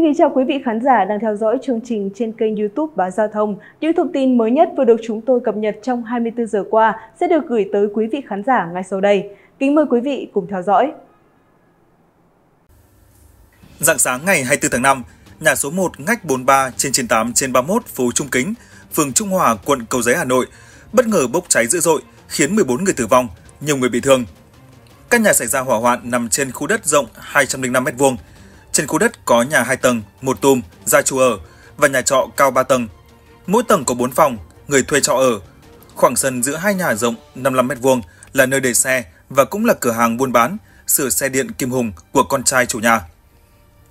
Xin kính chào quý vị khán giả đang theo dõi chương trình trên kênh YouTube Báo Giao thông. Những thông tin mới nhất vừa được chúng tôi cập nhật trong 24 giờ qua sẽ được gửi tới quý vị khán giả ngay sau đây. Kính mời quý vị cùng theo dõi. Dạng sáng ngày 24 tháng 5, nhà số 1 ngách 43 trên 98 trên 31 phố Trung Kính, phường Trung Hòa, quận Cầu Giấy, Hà Nội, bất ngờ bốc cháy dữ dội, khiến 14 người tử vong, nhiều người bị thương. Căn nhà xảy ra hỏa hoạn nằm trên khu đất rộng 205 m2 trên khu đất có nhà 2 tầng, một tùm, gia chủ ở và nhà trọ cao 3 tầng. Mỗi tầng có 4 phòng, người thuê trọ ở. Khoảng sân giữa hai nhà rộng 55 m2 là nơi để xe và cũng là cửa hàng buôn bán, sửa xe điện Kim Hùng của con trai chủ nhà.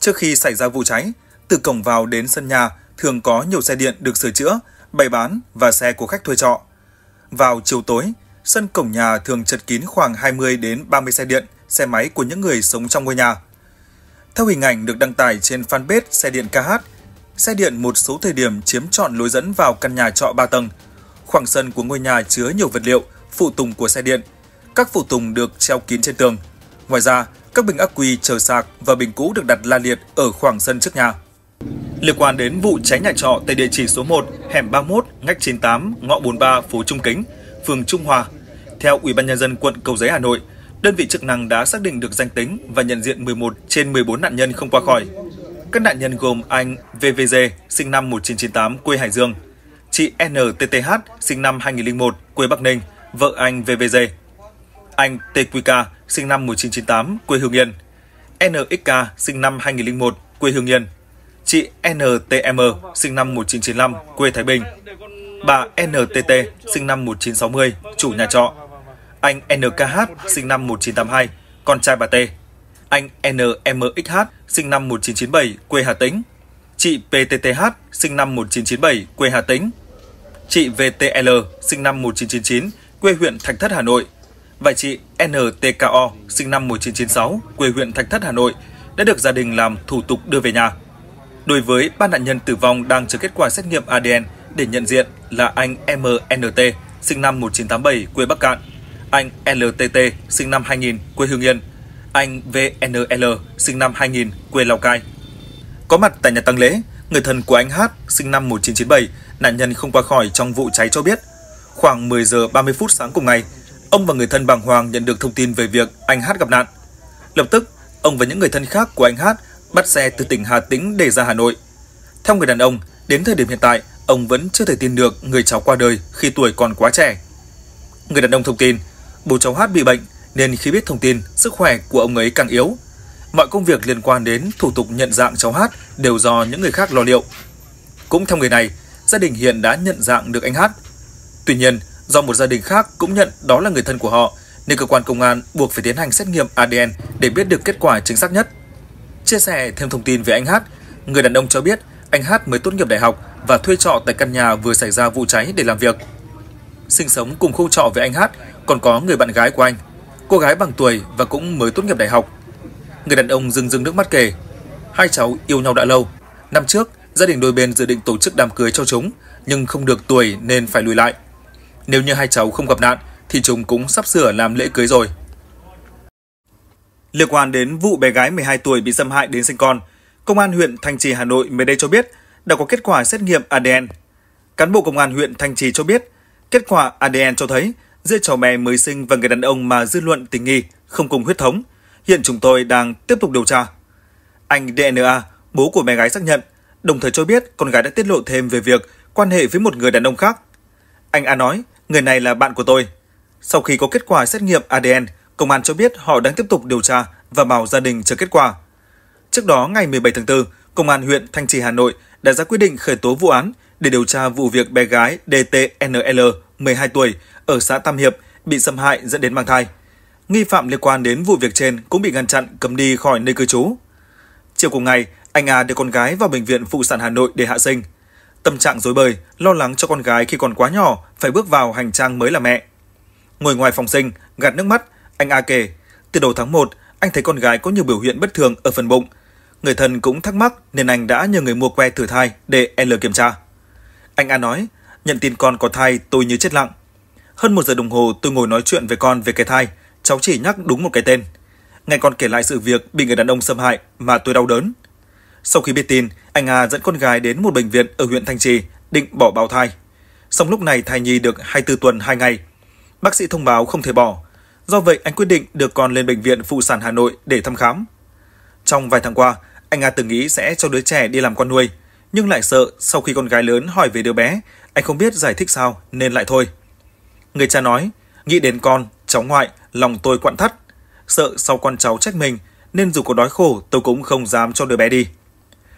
Trước khi xảy ra vụ cháy, từ cổng vào đến sân nhà thường có nhiều xe điện được sửa chữa, bày bán và xe của khách thuê trọ. Vào chiều tối, sân cổng nhà thường chật kín khoảng 20 đến 30 xe điện, xe máy của những người sống trong ngôi nhà – theo hình ảnh được đăng tải trên fanpage xe điện KH, xe điện một số thời điểm chiếm trọn lối dẫn vào căn nhà trọ 3 tầng. Khoảng sân của ngôi nhà chứa nhiều vật liệu, phụ tùng của xe điện. Các phụ tùng được treo kín trên tường. Ngoài ra, các bình ắc quy chờ sạc và bình cũ được đặt la liệt ở khoảng sân trước nhà. Liên quan đến vụ cháy nhà trọ tại địa chỉ số 1, hẻm 31, ngách 98, ngõ 43, phố Trung Kính, phường Trung Hòa, theo Ủy ban nhân dân quận Cầu Giấy Hà Nội, Đơn vị chức năng đã xác định được danh tính và nhận diện 11 trên 14 nạn nhân không qua khỏi. Các nạn nhân gồm anh VVG, sinh năm 1998, quê Hải Dương, chị NTTH, sinh năm 2001, quê Bắc Ninh, vợ anh VVG, anh TQK, sinh năm 1998, quê Hương Yên, NXK, sinh năm 2001, quê Hương Yên, chị NTM, sinh năm 1995, quê Thái Bình, bà NTT, sinh năm 1960, chủ nhà trọ, anh NKH sinh năm 1982, con trai bà T. Anh NMXH sinh năm 1997, quê Hà Tĩnh. Chị PTTH sinh năm 1997, quê Hà Tĩnh. Chị VTL sinh năm 1999, quê huyện Thạch Thất Hà Nội và chị NTKO sinh năm 1996, quê huyện Thạch Thất Hà Nội đã được gia đình làm thủ tục đưa về nhà. Đối với ba nạn nhân tử vong đang chờ kết quả xét nghiệm ADN để nhận diện là anh MNT sinh năm 1987 quê Bắc Cạn anh LTT, sinh năm 2000, quê Hương Yên, anh VNL, sinh năm 2000, quê Lào Cai. Có mặt tại nhà tăng lễ, người thân của anh Hát, sinh năm 1997, nạn nhân không qua khỏi trong vụ cháy cho biết. Khoảng 10 giờ 30 phút sáng cùng ngày, ông và người thân bàng hoàng nhận được thông tin về việc anh Hát gặp nạn. Lập tức, ông và những người thân khác của anh Hát bắt xe từ tỉnh Hà Tĩnh để ra Hà Nội. Theo người đàn ông, đến thời điểm hiện tại, ông vẫn chưa thể tin được người cháu qua đời khi tuổi còn quá trẻ. Người đàn ông thông tin, bố cháu Hát bị bệnh nên khi biết thông tin, sức khỏe của ông ấy càng yếu. Mọi công việc liên quan đến thủ tục nhận dạng cháu Hát đều do những người khác lo liệu. Cũng theo người này, gia đình hiện đã nhận dạng được anh Hát. Tuy nhiên, do một gia đình khác cũng nhận đó là người thân của họ, nên cơ quan công an buộc phải tiến hành xét nghiệm ADN để biết được kết quả chính xác nhất. Chia sẻ thêm thông tin về anh Hát, người đàn ông cho biết anh Hát mới tốt nghiệp đại học và thuê trọ tại căn nhà vừa xảy ra vụ cháy để làm việc sinh sống cùng khu trọ với anh Hát, còn có người bạn gái của anh, cô gái bằng tuổi và cũng mới tốt nghiệp đại học. Người đàn ông rưng rưng nước mắt kể, hai cháu yêu nhau đã lâu. Năm trước, gia đình đôi bên dự định tổ chức đám cưới cho chúng, nhưng không được tuổi nên phải lùi lại. Nếu như hai cháu không gặp nạn, thì chúng cũng sắp sửa làm lễ cưới rồi. Liên quan đến vụ bé gái 12 tuổi bị xâm hại đến sinh con, Công an huyện Thanh Trì Hà Nội mới đây cho biết đã có kết quả xét nghiệm ADN. Cán bộ Công an huyện Thanh Trì cho biết Kết quả ADN cho thấy giữa cháu bé mới sinh và người đàn ông mà dư luận tình nghi không cùng huyết thống. Hiện chúng tôi đang tiếp tục điều tra. Anh DNA, bố của bé gái xác nhận, đồng thời cho biết con gái đã tiết lộ thêm về việc quan hệ với một người đàn ông khác. Anh A nói, người này là bạn của tôi. Sau khi có kết quả xét nghiệm ADN, công an cho biết họ đang tiếp tục điều tra và bảo gia đình chờ kết quả. Trước đó, ngày 17 tháng 4, Công an huyện Thanh Trì, Hà Nội đã ra quyết định khởi tố vụ án để điều tra vụ việc bé gái DTNL 12 tuổi, ở xã Tam Hiệp, bị xâm hại dẫn đến mang thai. Nghi phạm liên quan đến vụ việc trên cũng bị ngăn chặn cấm đi khỏi nơi cư trú. Chiều cùng ngày, anh A đưa con gái vào bệnh viện phụ sản Hà Nội để hạ sinh. Tâm trạng rối bời, lo lắng cho con gái khi còn quá nhỏ phải bước vào hành trang mới là mẹ. Ngồi ngoài phòng sinh, gạt nước mắt, anh A kể, từ đầu tháng 1, anh thấy con gái có nhiều biểu hiện bất thường ở phần bụng. Người thân cũng thắc mắc nên anh đã nhờ người mua que thử thai để L kiểm tra. Anh A nói, Nhận tin con có thai, tôi như chết lặng. Hơn một giờ đồng hồ tôi ngồi nói chuyện với con về cái thai, cháu chỉ nhắc đúng một cái tên. Nghe con kể lại sự việc bị người đàn ông xâm hại mà tôi đau đớn. Sau khi biết tin, anh Hà dẫn con gái đến một bệnh viện ở huyện Thanh Trì, định bỏ bào thai. Xong lúc này thai nhi được 24 tuần 2 ngày. Bác sĩ thông báo không thể bỏ. Do vậy anh quyết định đưa con lên bệnh viện phụ sản Hà Nội để thăm khám. Trong vài tháng qua, anh Hà từng nghĩ sẽ cho đứa trẻ đi làm con nuôi, nhưng lại sợ sau khi con gái lớn hỏi về đứa bé, anh không biết giải thích sao nên lại thôi. Người cha nói, nghĩ đến con, cháu ngoại, lòng tôi quặn thắt. Sợ sau con cháu trách mình, nên dù có đói khổ tôi cũng không dám cho đứa bé đi.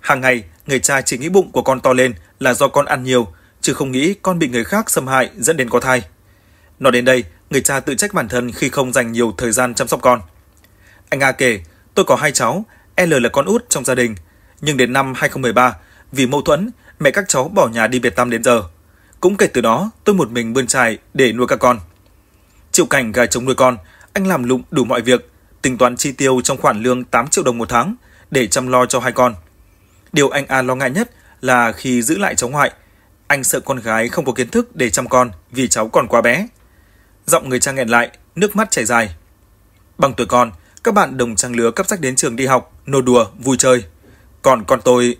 Hàng ngày, người cha chỉ nghĩ bụng của con to lên là do con ăn nhiều, chứ không nghĩ con bị người khác xâm hại dẫn đến có thai. Nói đến đây, người cha tự trách bản thân khi không dành nhiều thời gian chăm sóc con. Anh A kể, tôi có hai cháu, L là con út trong gia đình. Nhưng đến năm 2013, vì mâu thuẫn, mẹ các cháu bỏ nhà đi biệt tăm đến giờ. Cũng kể từ đó, tôi một mình bươn trải để nuôi các con. Chịu cảnh gà chống nuôi con, anh làm lụng đủ mọi việc, tính toán chi tiêu trong khoản lương 8 triệu đồng một tháng để chăm lo cho hai con. Điều anh A lo ngại nhất là khi giữ lại cháu ngoại, anh sợ con gái không có kiến thức để chăm con vì cháu còn quá bé. Giọng người cha nghẹn lại, nước mắt chảy dài. Bằng tuổi con, các bạn đồng trang lứa cấp sách đến trường đi học, nô đùa, vui chơi. Còn con tôi...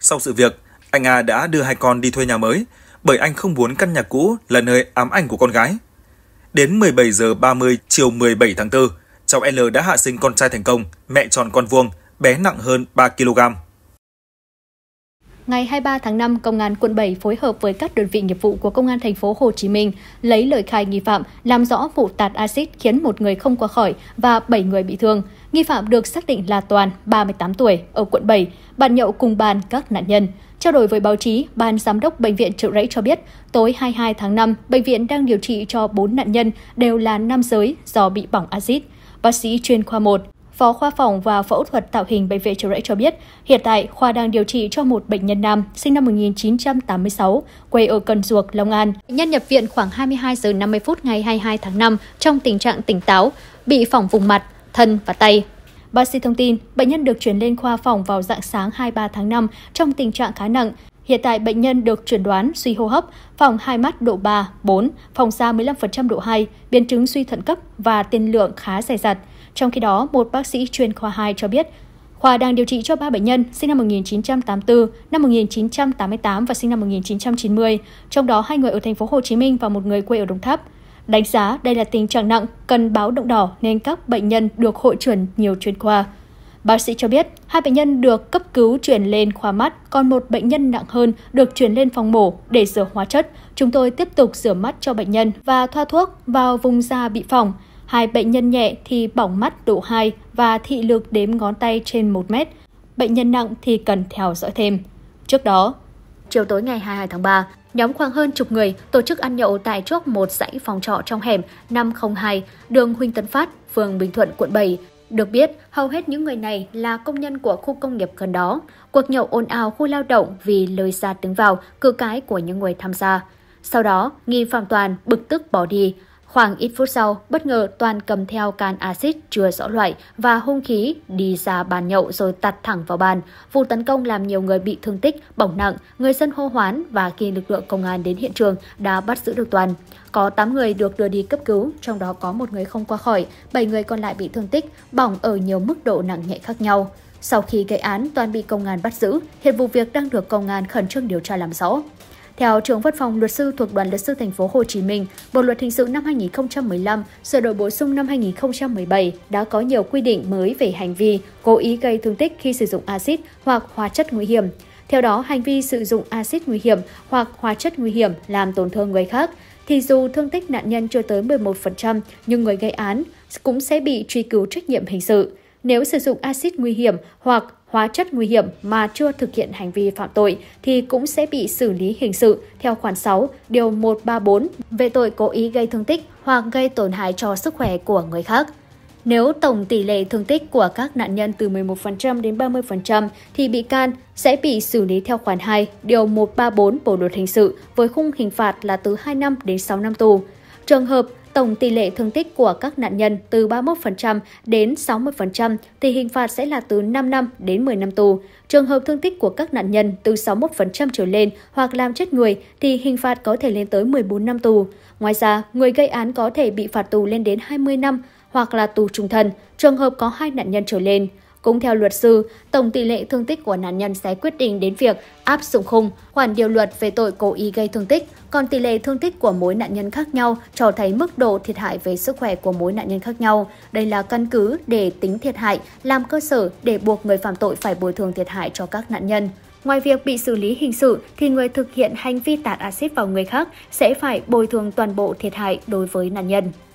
Sau sự việc, anh A đã đưa hai con đi thuê nhà mới, bởi anh không muốn căn nhà cũ là nơi ám ảnh của con gái. Đến 17 giờ 30 chiều 17 tháng 4, cháu L đã hạ sinh con trai thành công, mẹ tròn con vuông, bé nặng hơn 3 kg. Ngày 23 tháng 5, Công an quận 7 phối hợp với các đơn vị nghiệp vụ của Công an thành phố Hồ Chí Minh lấy lời khai nghi phạm, làm rõ vụ tạt axit khiến một người không qua khỏi và 7 người bị thương. Nghi phạm được xác định là Toàn, 38 tuổi, ở quận 7, bạn nhậu cùng bàn các nạn nhân. Trao đổi với báo chí, Ban Giám đốc Bệnh viện Trợ Rẫy cho biết, tối 22 tháng 5, bệnh viện đang điều trị cho 4 nạn nhân đều là nam giới do bị bỏng axit. Bác sĩ chuyên khoa 1, Phó khoa phòng và phẫu thuật tạo hình bệnh viện Trợ Rẫy cho biết, hiện tại khoa đang điều trị cho một bệnh nhân nam sinh năm 1986, quê ở Cần Duộc, Long An. nhân nhập viện khoảng 22 giờ 50 phút ngày 22 tháng 5 trong tình trạng tỉnh táo, bị phỏng vùng mặt, thân và tay Bác sĩ thông tin, bệnh nhân được chuyển lên khoa phòng vào dạng sáng 23 tháng 5 trong tình trạng khá nặng. Hiện tại bệnh nhân được chuẩn đoán suy hô hấp, phòng hai mắt độ 3, 4, phòng da 15% độ 2, biến chứng suy thận cấp và tiên lượng khá dài dặt. Trong khi đó, một bác sĩ chuyên khoa 2 cho biết, khoa đang điều trị cho ba bệnh nhân sinh năm 1984, năm 1988 và sinh năm 1990, trong đó hai người ở thành phố Hồ Chí Minh và một người quê ở Đồng Tháp. Đánh giá đây là tình trạng nặng, cần báo động đỏ nên các bệnh nhân được hội chuẩn nhiều chuyên khoa. Bác sĩ cho biết, hai bệnh nhân được cấp cứu chuyển lên khoa mắt, còn một bệnh nhân nặng hơn được chuyển lên phòng mổ để rửa hóa chất. Chúng tôi tiếp tục rửa mắt cho bệnh nhân và thoa thuốc vào vùng da bị phỏng. Hai bệnh nhân nhẹ thì bỏng mắt độ 2 và thị lực đếm ngón tay trên 1 mét. Bệnh nhân nặng thì cần theo dõi thêm. Trước đó, chiều tối ngày 22 tháng 3, Nhóm khoảng hơn chục người tổ chức ăn nhậu tại chốt một dãy phòng trọ trong hẻm 502, đường Huynh Tấn Phát, phường Bình Thuận, quận 7. Được biết, hầu hết những người này là công nhân của khu công nghiệp gần đó. Cuộc nhậu ồn ào khu lao động vì lời ra tiếng vào, cự cái của những người tham gia. Sau đó, nghi phạm toàn bực tức bỏ đi. Khoảng ít phút sau, bất ngờ Toàn cầm theo can axit chưa rõ loại và hung khí đi ra bàn nhậu rồi tạt thẳng vào bàn. Vụ tấn công làm nhiều người bị thương tích, bỏng nặng, người dân hô hoán và khi lực lượng công an đến hiện trường đã bắt giữ được Toàn. Có 8 người được đưa đi cấp cứu, trong đó có một người không qua khỏi, 7 người còn lại bị thương tích, bỏng ở nhiều mức độ nặng nhẹ khác nhau. Sau khi gây án, Toàn bị công an bắt giữ, hiện vụ việc đang được công an khẩn trương điều tra làm rõ. Theo trưởng văn phòng luật sư thuộc Đoàn luật sư thành phố Hồ Chí Minh, Bộ luật hình sự năm 2015 sửa đổi bổ sung năm 2017 đã có nhiều quy định mới về hành vi cố ý gây thương tích khi sử dụng axit hoặc hóa chất nguy hiểm. Theo đó, hành vi sử dụng axit nguy hiểm hoặc hóa chất nguy hiểm làm tổn thương người khác thì dù thương tích nạn nhân chưa tới 11% nhưng người gây án cũng sẽ bị truy cứu trách nhiệm hình sự. Nếu sử dụng axit nguy hiểm hoặc hóa chất nguy hiểm mà chưa thực hiện hành vi phạm tội thì cũng sẽ bị xử lý hình sự theo khoản 6, điều 134 về tội cố ý gây thương tích hoặc gây tổn hại cho sức khỏe của người khác. Nếu tổng tỷ lệ thương tích của các nạn nhân từ 11% đến 30% thì bị can sẽ bị xử lý theo khoản 2, điều 134 Bộ luật hình sự với khung hình phạt là từ 2 năm đến 6 năm tù. Trường hợp Tổng tỷ lệ thương tích của các nạn nhân từ 31% đến 60% thì hình phạt sẽ là từ 5 năm đến 10 năm tù. Trường hợp thương tích của các nạn nhân từ 61% trở lên hoặc làm chết người thì hình phạt có thể lên tới 14 năm tù. Ngoài ra, người gây án có thể bị phạt tù lên đến 20 năm hoặc là tù trung thân, trường hợp có hai nạn nhân trở lên. Cũng theo luật sư, tổng tỷ lệ thương tích của nạn nhân sẽ quyết định đến việc áp dụng khung khoản điều luật về tội cố ý gây thương tích, còn tỷ lệ thương tích của mỗi nạn nhân khác nhau cho thấy mức độ thiệt hại về sức khỏe của mỗi nạn nhân khác nhau. Đây là căn cứ để tính thiệt hại, làm cơ sở để buộc người phạm tội phải bồi thường thiệt hại cho các nạn nhân. Ngoài việc bị xử lý hình sự thì người thực hiện hành vi tạt axit vào người khác sẽ phải bồi thường toàn bộ thiệt hại đối với nạn nhân.